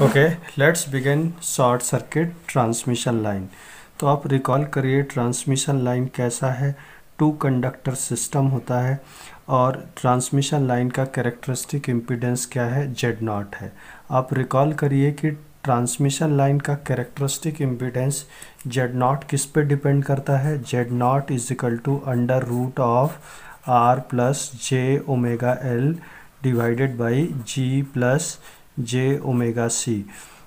okay let's begin short circuit transmission line तो आप recall करिए ट्रांसमिशन लाइन कैसा है टू कंडक्टर सिस्टम होता है और ट्रांसमिशन लाइन का कैरेक्टरिस्टिक इम्पीडेंस क्या है जेड नॉट है आप रिकॉल करिए कि ट्रांसमिशन लाइन का कैरेक्टरिस्टिक इम्पीडेंस जेड नॉट किस पे डिपेंड करता है Z not is equal to under root of R plus J omega L divided by G plus J omega C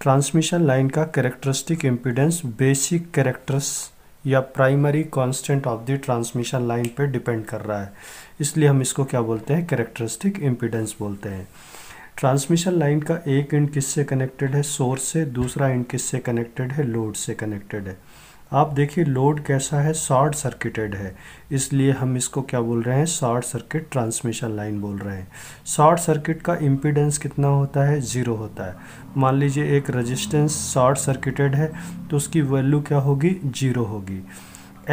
transmission line का कैरेक्टरिस्टिक इम्पीडेंस बेसिक कैरेक्टर्स या primary constant of the transmission line पे depend कर रहा है इसलिए हम इसको क्या बोलते हैं कैरेक्टरिस्टिक इम्पीडेंस बोलते हैं ट्रांसमिशन लाइन का एक इंड किससे कनेक्टेड है सोर्स से दूसरा इंड किससे कनेक्टेड है लोड से कनेक्टेड है आप देखिए लोड कैसा है शॉर्ट सर्किटेड है इसलिए हम इसको क्या बोल रहे हैं शॉर्ट सर्किट ट्रांसमिशन लाइन बोल रहे हैं शॉर्ट सर्किट का इम्पीडेंस कितना होता है ज़ीरो होता है मान लीजिए एक रजिस्टेंस शॉर्ट सर्किटेड है तो उसकी वैल्यू क्या होगी ज़ीरो होगी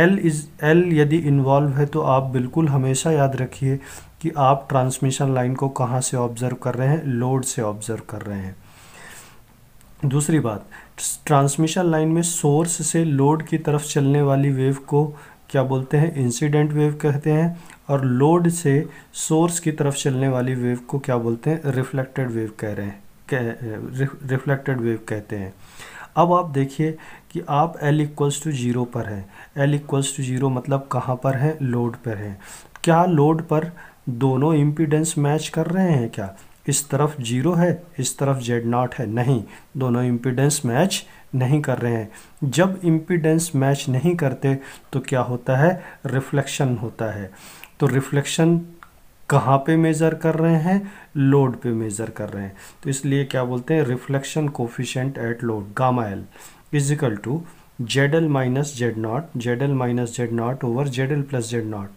एल इज़ एल यदि इन्वॉल्व है तो आप बिल्कुल हमेशा याद रखिए कि आप ट्रांसमिशन लाइन को कहाँ से ऑब्ज़र्व कर रहे हैं लोड से ऑब्ज़र्व कर रहे हैं दूसरी बात ट्रांसमिशन लाइन में सोर्स से लोड की तरफ चलने वाली वेव को क्या बोलते हैं इंसिडेंट वेव कहते हैं और लोड से सोर्स की तरफ चलने वाली वेव को क्या बोलते हैं रिफ्लेक्टेड वेव कह रहे हैं रिफ्लेक्टेड वेव कहते हैं अब आप देखिए कि आप एल इक्वल्स टू ज़ीरो पर हैं एल इक्वल्स टू ज़ीरो मतलब कहाँ पर हैं लोड पर हैं क्या लोड पर दोनों इम्पीडेंस मैच कर रहे हैं क्या इस तरफ जीरो है इस तरफ जेड नॉट है नहीं दोनों इम्पिडेंस मैच नहीं कर रहे हैं जब इम्पिडेंस मैच नहीं करते तो क्या होता है रिफ्लेक्शन होता है तो रिफ्लेक्शन कहाँ पे मेज़र कर रहे हैं लोड पे मेज़र कर रहे हैं तो इसलिए क्या बोलते हैं reflection coefficient at load gamma L is equal to Z L minus Z not Z L minus Z not over Z L plus Z not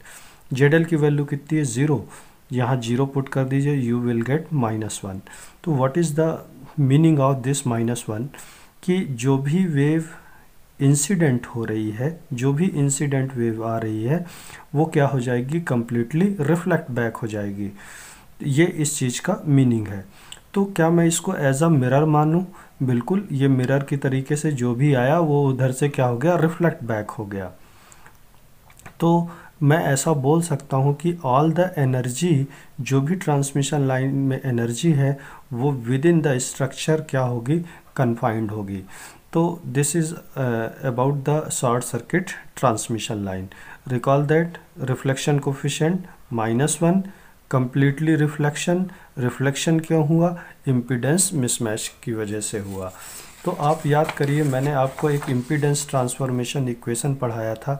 Z L की वैल्यू कितनी है ज़ीरो यहाँ जीरो पुट कर दीजिए you will get minus one तो what is the meaning of this minus one कि जो भी वेव इंसिडेंट हो रही है जो भी इंसिडेंट वेव आ रही है वो क्या हो जाएगी कम्प्लीटली रिफ्लेक्ट बैक हो जाएगी ये इस चीज़ का मीनिंग है तो क्या मैं इसको एज अ मिरर मानूँ बिल्कुल ये मिरर की तरीके से जो भी आया वो उधर से क्या हो गया रिफ्लेक्ट बैक हो गया तो मैं ऐसा बोल सकता हूँ कि ऑल द एनर्जी जो भी ट्रांसमिशन लाइन में एनर्जी है वो विद इन द स्ट्रक्चर क्या होगी कन्फाइंड होगी तो this is about the short circuit transmission line recall that reflection coefficient minus one completely reflection reflection क्यों हुआ इम्पिडेंस मिसमैच की वजह से हुआ तो आप याद करिए मैंने आपको एक इम्पीडेंस ट्रांसफॉर्मेशन इक्वेशन पढ़ाया था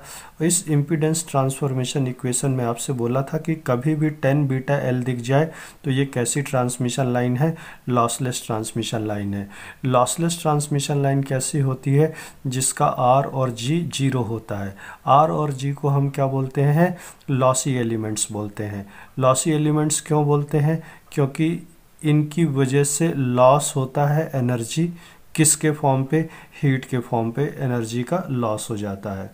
इस इम्पीडेंस ट्रांसफॉर्मेशन इक्वेशन में आपसे बोला था कि कभी भी टेन बीटा एल दिख जाए तो ये कैसी ट्रांसमिशन लाइन है लॉसलेस ट्रांसमिशन लाइन है लॉसलेस ट्रांसमिशन लाइन कैसी होती है जिसका आर और जी जीरो होता है आर और जी को हम क्या बोलते हैं लॉसी एलिमेंट्स बोलते हैं लॉसी एलिमेंट्स क्यों बोलते हैं क्योंकि इनकी वजह से लॉस होता है एनर्जी किसके फॉर्म पे हीट के फॉर्म पे एनर्जी का लॉस हो जाता है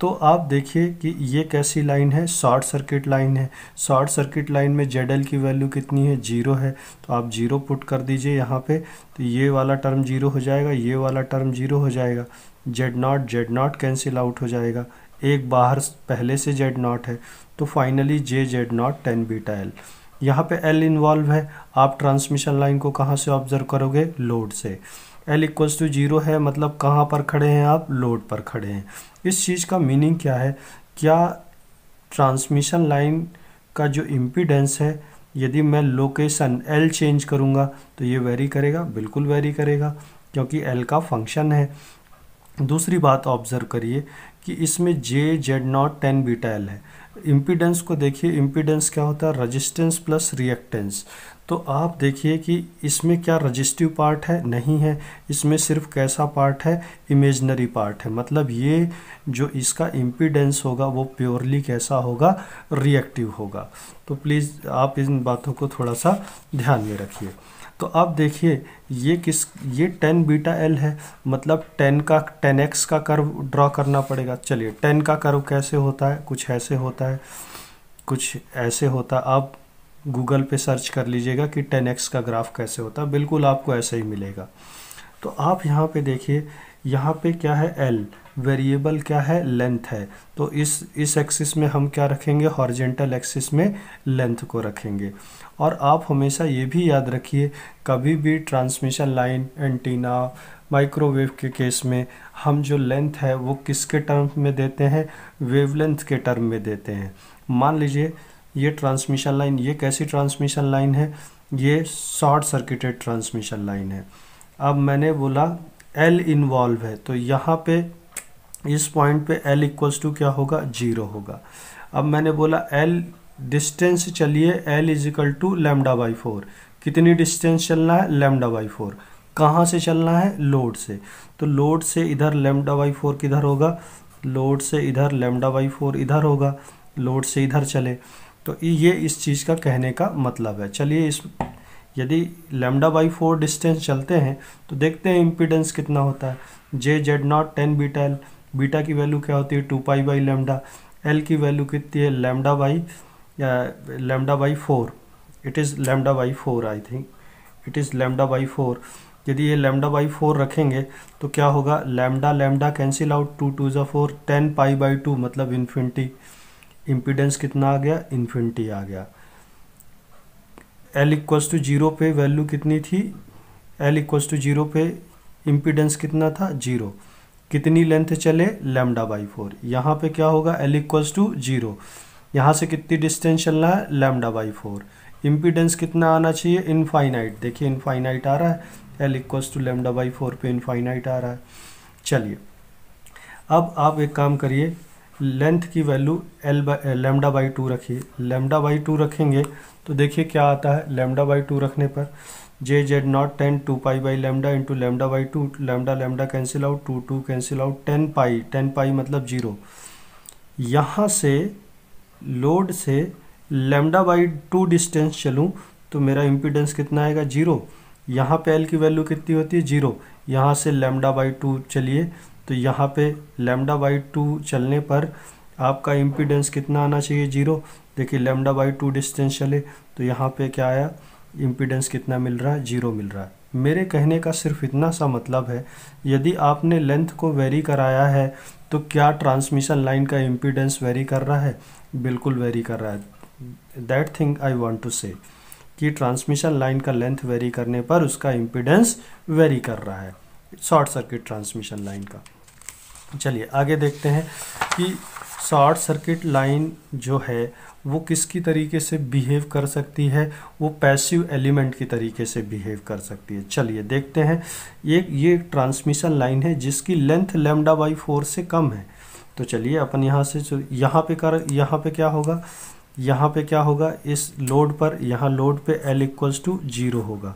तो आप देखिए कि ये कैसी लाइन है शॉर्ट सर्किट लाइन है शॉर्ट सर्किट लाइन में जेड की वैल्यू कितनी है जीरो है तो आप जीरो पुट कर दीजिए यहाँ पे तो ये वाला टर्म जीरो हो जाएगा ये वाला टर्म जीरो हो जाएगा Z not Z not cancel out हो जाएगा एक बाहर पहले से जेड नॉट है तो finally J Z not tan beta L यहाँ पर एल इन्वॉल्व है आप ट्रांसमिशन लाइन को कहाँ से ऑब्जर्व करोगे लोड से एल इक्वल्स टू जीरो है मतलब कहाँ पर खड़े हैं आप लोड पर खड़े हैं इस चीज़ का मीनिंग क्या है क्या ट्रांसमिशन लाइन का जो इम्पीडेंस है यदि मैं लोकेशन एल चेंज करूँगा तो ये वेरी करेगा बिल्कुल वेरी करेगा क्योंकि एल का फंक्शन है दूसरी बात ऑब्ज़र्व करिए कि इसमें J Z not tan beta L है इम्पीडेंस को देखिए इम्पीडेंस क्या होता है रजिस्टेंस प्लस रिएक्टेंस तो आप देखिए कि इसमें क्या रजिस्टिव पार्ट है नहीं है इसमें सिर्फ कैसा पार्ट है इमेजनरी पार्ट है मतलब ये जो इसका इम्पीडेंस होगा वो प्योरली कैसा होगा रिएक्टिव होगा तो प्लीज़ आप इन बातों को थोड़ा सा ध्यान में रखिए तो आप देखिए ये किस ये टेन बीटा एल है मतलब टेन का टेन एक्स का कर्व ड्रॉ करना पड़ेगा चलिए टेन का कर्व कैसे होता है कुछ ऐसे होता है कुछ ऐसे होता है आप गूगल पे सर्च कर लीजिएगा कि टेन एक्स का ग्राफ कैसे होता है बिल्कुल आपको ऐसा ही मिलेगा तो आप यहाँ पे देखिए यहाँ पे क्या है एल वेरिएबल क्या है लेंथ है तो इस इस एक्सिस में हम क्या रखेंगे हॉर्जेंटल एक्सिस में लेंथ को रखेंगे और आप हमेशा ये भी याद रखिए कभी भी ट्रांसमिशन लाइन एंटीना माइक्रोवेव के केस में हम जो लेंथ है वो किसके टर्म में देते हैं वेवलेंथ के टर्म में देते हैं मान लीजिए ये ट्रांसमिशन लाइन ये कैसी ट्रांसमिशन लाइन है ये शॉर्ट सर्किटेड ट्रांसमिशन लाइन है अब मैंने बोला एल इन्वॉल्व है तो यहाँ पे इस पॉइंट पे एल इक्वल्स टू क्या होगा जीरो होगा अब मैंने बोला एल डिस्टेंस चलिए L is equal to lambda by four कितनी डिस्टेंस चलना है लेमडा बाई फोर कहाँ से चलना है लोड से तो लोड से इधर लेमडा बाई फोर किधर होगा लोड से इधर लेमडा बाई फोर इधर होगा लोड से इधर चले तो ये इस चीज़ का कहने का मतलब है चलिए इस यदि लेमडा बाई फोर डिस्टेंस चलते हैं तो देखते हैं इम्पीडेंस कितना होता है J Z not tan beta L beta की वैल्यू क्या होती है two pi by lambda L की वैल्यू कितनी है lambda by lambda by four it is lambda by four I think it is lambda by four यदि ये lambda by four रखेंगे तो क्या होगा lambda lambda cancel out two two ज़ा four tan pi by two मतलब infinity impedance कितना आ गया इन्फिनिटी आ गया एल इक्वल्स टू जीरो पे वैल्यू कितनी थी एल इक्वल्स टू जीरो पे इम्पीडेंस कितना था जीरो कितनी लेंथ चले लेमडा बाई फोर यहाँ पे क्या होगा एल इक्वल्स टू जीरो यहाँ से कितनी डिस्टेंस चलना है लेमडा बाई फोर इम्पीडेंस कितना आना चाहिए इनफाइनाइट देखिए इनफाइनाइट आ रहा है L equals to lambda by four पे इनफाइनाइट आ रहा है चलिए अब आप एक काम करिए लेंथ की value L by lambda by two रखिए लेमडा बाई टू रखेंगे तो देखिए क्या आता है लेमडा बाई टू रखने पर j Z not tan two pi by lambda into lambda by two lambda lambda cancel out two two cancel out tan pi tan pi मतलब जीरो यहाँ से लोड से लेमडा बाई टू डिस्टेंस चलूँ तो मेरा impedance कितना आएगा zero यहाँ पे एल की वैल्यू कितनी होती है जीरो यहाँ से लेमडा बाई टू चलिए तो यहाँ पे लेमडा बाई टू चलने पर आपका इम्पीडेंस कितना आना चाहिए जीरो देखिए लेमडा बाई टू डिस्टेंस चले तो यहाँ पे क्या आया इम्पीडेंस कितना मिल रहा है जीरो मिल रहा है मेरे कहने का सिर्फ इतना सा मतलब है यदि आपने लेंथ को वेरी कराया है तो क्या ट्रांसमिशन लाइन का इम्पीडेंस वेरी कर रहा है बिल्कुल वेरी कर रहा है that thing I want to say कि ट्रांसमिशन लाइन का लेंथ वेरी करने पर उसका इम्पीडेंस वेरी कर रहा है शॉर्ट सर्किट ट्रांसमिशन लाइन का चलिए आगे देखते हैं कि शॉर्ट सर्किट लाइन जो है वो किसकी तरीके से बिहेव कर सकती है वो पैसिव एलिमेंट की तरीके से बिहेव कर सकती है चलिए देखते हैं ये ये ट्रांसमिशन लाइन है जिसकी लेंथ लेमडा बाई फोर से कम है तो चलिए अपन यहाँ से यहाँ पे कर यहाँ पे क्या होगा यहाँ पे क्या होगा इस लोड पर यहाँ लोड पे एल इक्वल्स टू जीरो होगा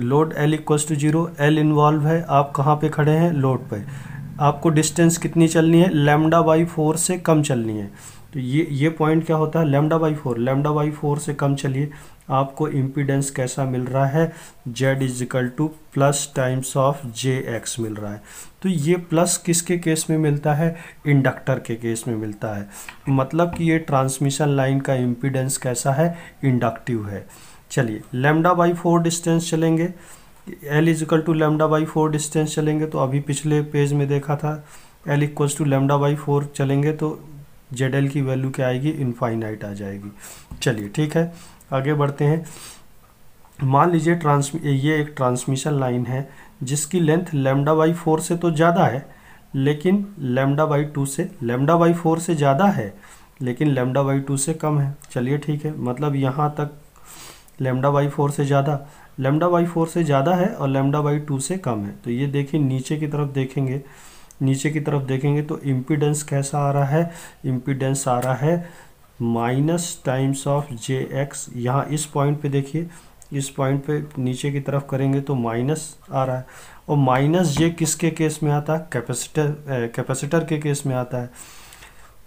load L equals to zero L involve है आप कहाँ पे खड़े हैं लोड पे आपको डिस्टेंस कितनी चलनी है लेमडा बाई फोर से कम चलनी है तो ये ये पॉइंट क्या होता है lambda by four lambda by four से कम चलिए आपको इम्पीडेंस कैसा मिल रहा है Z is equal to plus times of j X मिल रहा है तो ये प्लस किसके केस में मिलता है इंडक्टर के केस में मिलता है मतलब कि ये ट्रांसमिशन लाइन का इम्पीडेंस कैसा है इंडक्टिव है चलिए लेमडा बाई फोर डिस्टेंस चलेंगे L is equal to lambda by four distance चलेंगे तो अभी पिछले पेज में देखा था L equals to lambda by four चलेंगे तो जेड एल की वैल्यू क्या आएगी इनफाइनाइट आ जाएगी चलिए ठीक है आगे बढ़ते हैं मान लीजिए ट्रांसमी ये एक ट्रांसमिशन लाइन है जिसकी लेंथ लेमडा बाई फोर से तो ज़्यादा है लेकिन लेमडा बाई टू से लेमडा बाई फोर से ज़्यादा है लेकिन लेमडा बाई टू से कम है चलिए ठीक है मतलब यहाँ तक लेमडा बाई फोर से ज़्यादा लेमडा बाई फोर से ज़्यादा है और लेमडा बाई टू से कम है तो ये देखिए नीचे की तरफ देखेंगे नीचे की तरफ देखेंगे तो इम्पीडेंस कैसा आ रहा है इम्पीडेंस आ रहा है minus times of j X यहाँ इस पॉइंट पे देखिए इस पॉइंट पे नीचे की तरफ करेंगे तो माइनस आ रहा है और माइनस जे किसके केस में आता है कैपेसिटर कैपेसिटर के केस में आता है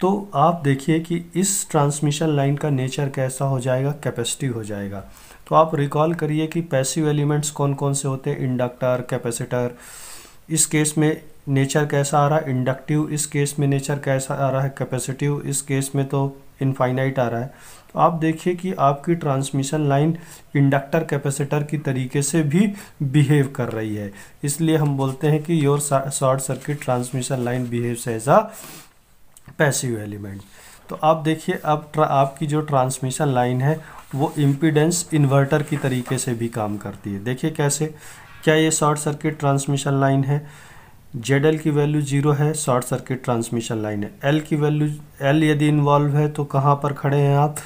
तो आप देखिए कि इस ट्रांसमिशन लाइन का नेचर कैसा हो जाएगा कैपेसिटिव हो जाएगा तो आप रिकॉल करिए कि पैसिव एलिमेंट्स कौन कौन से होते हैं इंडक्टर कैपेसिटर इस केस में नेचर कैसा आ रहा है इंडक्टिव इस केस में नेचर कैसा आ रहा है कैपेसिटिव इस केस में तो इनफाइनाइट आ रहा है तो आप देखिए कि आपकी ट्रांसमिशन लाइन इंडक्टर कैपेसिटर की तरीके से भी बिहेव कर रही है इसलिए हम बोलते हैं कि your short circuit transmission line behave as a passive element तो आप देखिए अब आपकी जो ट्रांसमिशन लाइन है वो इम्पीडेंस इन्वर्टर की तरीके से भी काम करती है देखिए कैसे क्या ये शॉर्ट सर्किट ट्रांसमिशन लाइन है जेड एल की वैल्यू जीरो है शॉर्ट सर्किट ट्रांसमिशन लाइन है एल की वैल्यू एल यदि इन्वॉल्व है तो कहाँ पर खड़े हैं आप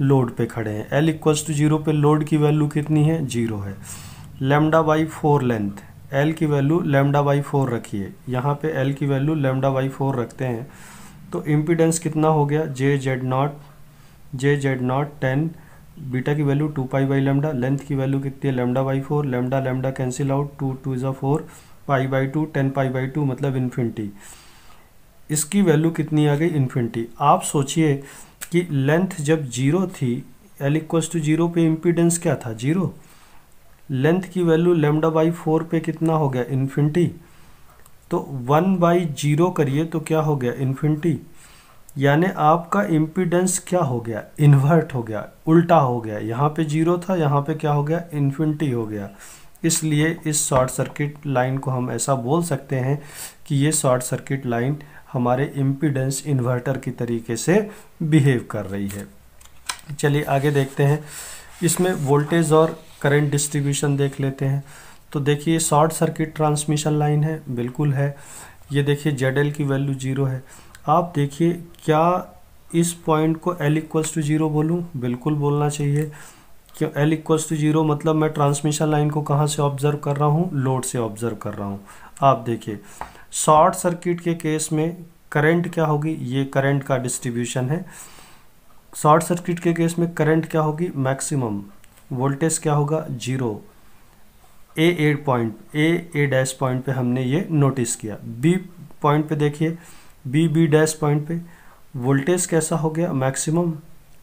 लोड पे खड़े हैं एल इक्वल्स टू जीरो पे लोड की वैल्यू कितनी है जीरो है lambda by four length L की वैल्यू लेमडा बाई फोर रखिए यहाँ पे एल की वैल्यू लेमडा बाई फोर रखते हैं तो इम्पीडेंस कितना हो गया j Z naught j Z not tan beta की value two pi by lambda length की वैल्यू कितनी है lambda by four lambda lambda cancel out two two ज़ा four pi by two tan pi by two मतलब infinity इसकी value कितनी आ गई इन्फिनिटी आप सोचिए कि लेंथ जब जीरो थी एल इक्वस टू जीरो पे इम्पीडेंस क्या था जीरो लेंथ की वैल्यू लेमडा बाई फोर पे कितना हो गया इन्फिनिटी तो वन बाई जीरो करिए तो क्या हो गया इन्फिनिटी यानी आपका इम्पीडेंस क्या हो गया इन्वर्ट हो गया उल्टा हो गया यहाँ पे जीरो था यहाँ पे क्या हो गया इन्फिनिटी हो गया इसलिए इस शॉर्ट सर्किट लाइन को हम ऐसा बोल सकते हैं कि ये शॉर्ट सर्किट लाइन हमारे इम्पीडेंस इन्वर्टर की तरीके से बिहेव कर रही है चलिए आगे देखते हैं इसमें वोल्टेज और करंट डिस्ट्रीब्यूशन देख लेते हैं तो देखिए शॉर्ट सर्किट ट्रांसमिशन लाइन है बिल्कुल है ये देखिए जेड की वैल्यू जीरो है आप देखिए क्या इस पॉइंट को एल इक्वल्स टू जीरो बोलूँ बिल्कुल बोलना चाहिए क्यों एल इक्वल्स टू जीरो मतलब मैं ट्रांसमिशन लाइन को कहाँ से ऑब्जर्व कर रहा हूँ लोड से ऑब्जर्व कर रहा हूँ आप देखिए शॉर्ट सर्किट के केस में करंट क्या होगी ये करंट का डिस्ट्रीब्यूशन है शॉर्ट सर्किट के केस में करंट क्या होगी मैक्सिमम वोल्टेज क्या होगा zero A at point A A dash point पे हमने ये नोटिस किया बी पॉइंट पे देखिए बी बी डैश पॉइंट पे वोल्टेज कैसा हो गया मैक्सिमम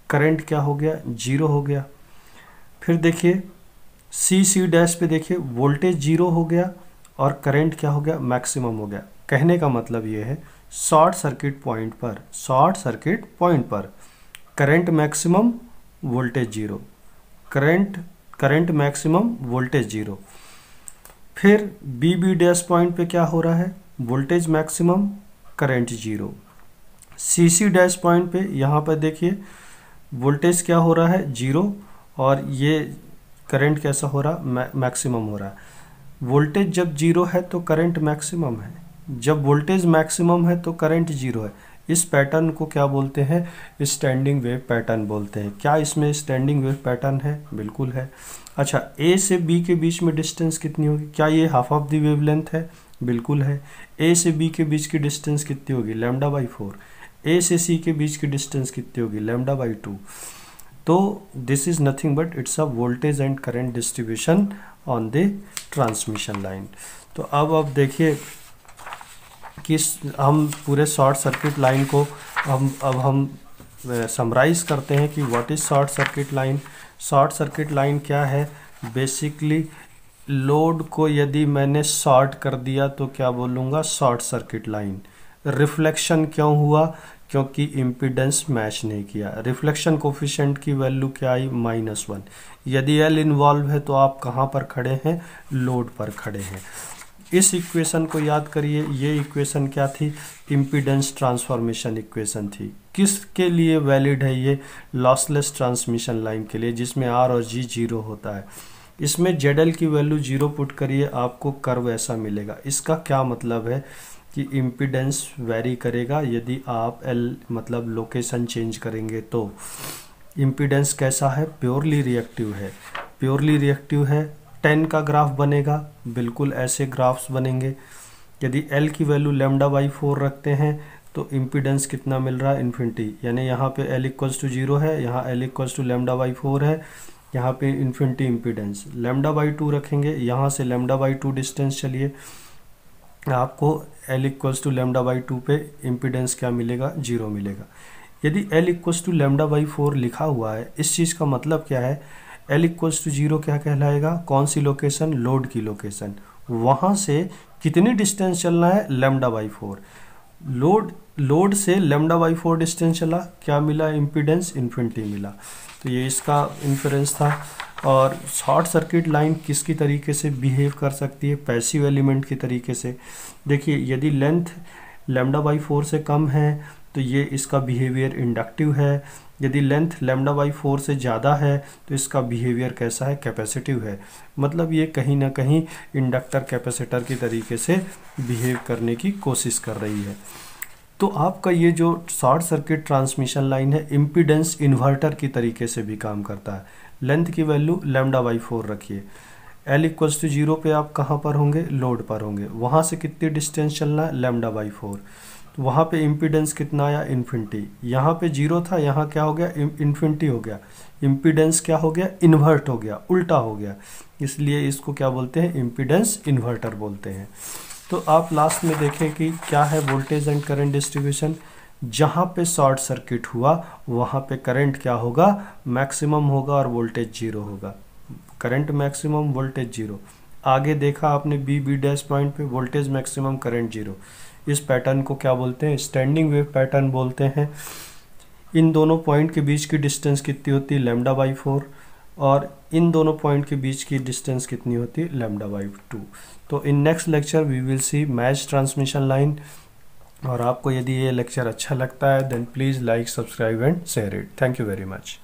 करंट क्या हो गया जीरो हो गया फिर देखिए सी सी डैश पे देखिए वोल्टेज जीरो हो गया और करंट क्या हो गया मैक्सिमम हो गया कहने का मतलब ये है शॉर्ट सर्किट पॉइंट पर शॉर्ट सर्किट पॉइंट पर current maximum voltage zero current current maximum voltage zero फिर बी बी डैश पॉइंट पे क्या हो रहा है voltage maximum current zero C C dash point पे यहाँ पर देखिए वोल्टेज क्या हो रहा है जीरो और ये करंट कैसा हो रहा मैक्सिमम हो रहा है वोल्टेज जब जीरो है तो करंट मैक्सिमम है जब वोल्टेज मैक्सिमम है तो करंट जीरो है इस पैटर्न को क्या बोलते हैं स्टैंडिंग वेव पैटर्न बोलते हैं क्या इसमें स्टैंडिंग वेव पैटर्न है बिल्कुल है अच्छा ए से बी के बीच में डिस्टेंस कितनी होगी क्या ये half of the wavelength है बिल्कुल है ए से बी के बीच की डिस्टेंस कितनी होगी लेमडा बाई फोर ए से सी के बीच की डिस्टेंस कितनी होगी लेमडा बाई टू तो this is nothing but it's a voltage and current distribution on the transmission line तो अब आप देखिए कि हम पूरे शॉर्ट सर्किट लाइन को हम अब हम समराइज करते हैं कि what is short circuit line short circuit line क्या है बेसिकली लोड को यदि मैंने शॉर्ट कर दिया तो क्या बोलूँगा शॉर्ट सर्किट लाइन रिफ्लेक्शन क्यों हुआ क्योंकि इम्पिडेंस मैच नहीं किया रिफ्लेक्शन कोफिशेंट की वैल्यू क्या आई माइनस वन यदि एल इन्वॉल्व है तो आप कहाँ पर खड़े हैं लोड पर खड़े हैं इस इक्वेशन को याद करिए ये इक्वेशन क्या थी इम्पीडेंस ट्रांसफॉर्मेशन इक्वेशन थी किसके लिए वैलिड है ये लॉसलेस ट्रांसमिशन लाइन के लिए जिसमें आर और जी जीरो होता है इसमें एल की वैल्यू जीरो पुट करिए आपको कर्व ऐसा मिलेगा इसका क्या मतलब है कि इम्पीडेंस वैरी करेगा यदि आप एल मतलब लोकेशन चेंज करेंगे तो इम्पीडेंस कैसा है प्योरली रिएक्टिव है प्योरली रिएक्टिव है टेन का ग्राफ बनेगा बिल्कुल ऐसे ग्राफ्स बनेंगे यदि एल की वैल्यू लेमडा बाई फोर रखते हैं तो इम्पीडेंस कितना मिल रहा है इन्फिनिटी यानी यहाँ पे एल इक्वल्स टू जीरो है यहाँ L equals to lambda by four है यहाँ पे infinity impedance lambda by two रखेंगे यहाँ से लेमडा बाई टू डिस्टेंस चलिए आपको L equals to lambda by two पे इम्पीडेंस क्या मिलेगा जीरो मिलेगा यदि L equals to lambda by four लिखा हुआ है इस चीज़ का मतलब क्या है एल इक्वल्स टू जीरो क्या कहलाएगा कौन सी लोकेशन लोड की लोकेशन वहाँ से कितनी डिस्टेंस चलना है lambda by four load load से लेमडा बाई फोर डिस्टेंस चला क्या मिला इम्पिडेंस इन्फिनिटी मिला तो ये इसका इन्फ्रेंस था और शॉर्ट सर्किट लाइन किसकी तरीके से बिहेव कर सकती है पैसिव एलिमेंट के तरीके से देखिए यदि लेंथ लेमडा बाई फोर से कम है तो ये इसका बिहेवियर इंडक्टिव है यदि लेंथ लेमडा बाई फोर से ज़्यादा है तो इसका बिहेवियर कैसा है कैपेसिटिव है मतलब ये कहीं ना कहीं इंडक्टर कैपेसिटर की तरीके से बिहेव करने की कोशिश कर रही है तो आपका ये जो शॉर्ट सर्किट ट्रांसमिशन लाइन है इम्पीडेंस इन्वर्टर की तरीके से भी काम करता है लेंथ की वैल्यू लेमडा बाई फोर रखिए एल इक्वल्स टू जीरो पर आप कहाँ पर होंगे लोड पर होंगे वहाँ से कितनी डिस्टेंस चलना है लेमडा बाई फोर तो वहाँ पे इम्पीडेंस कितना आया इन्फिनिटी यहाँ पे जीरो था यहाँ क्या हो गया इन्फिनिटी हो गया इम्पीडेंस क्या हो गया इन्वर्ट हो गया उल्टा हो गया इसलिए इसको क्या बोलते हैं इम्पीडेंस इन्वर्टर बोलते हैं तो आप लास्ट में देखें कि क्या है वोल्टेज एंड करंट डिस्ट्रीब्यूशन जहाँ पे शॉर्ट सर्किट हुआ वहाँ पे करंट क्या होगा मैक्सिमम होगा और वोल्टेज जीरो होगा करंट मैक्सिमम वोल्टेज जीरो आगे देखा आपने बी बी डैश पॉइंट पे वोल्टेज मैक्सिमम करंट जीरो इस पैटर्न को क्या बोलते हैं स्टैंडिंग वेव पैटर्न बोलते हैं इन दोनों पॉइंट के बीच की डिस्टेंस कितनी होती है लेमडा बाई फोर और इन दोनों पॉइंट के बीच की डिस्टेंस कितनी होती है लेमडा बाई टू तो in next lecture we will see match transmission line और आपको यदि ये लेक्चर अच्छा लगता है then please like subscribe and share it thank you very much